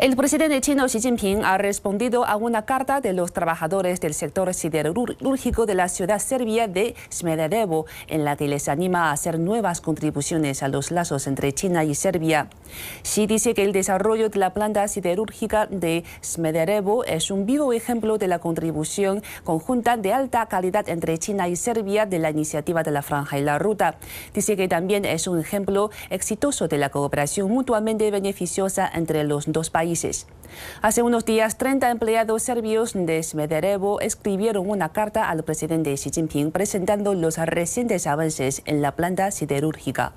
El presidente chino Xi Jinping ha respondido a una carta de los trabajadores del sector siderúrgico de la ciudad serbia de Smederevo, en la que les anima a hacer nuevas contribuciones a los lazos entre China y Serbia. Xi dice que el desarrollo de la planta siderúrgica de Smederevo es un vivo ejemplo de la contribución conjunta de alta calidad entre China y Serbia de la iniciativa de la Franja y la Ruta. Dice que también es un ejemplo exitoso de la cooperación mutuamente beneficiosa entre los dos países. Hace unos días, 30 empleados serbios de Smederevo escribieron una carta al presidente Xi Jinping presentando los recientes avances en la planta siderúrgica.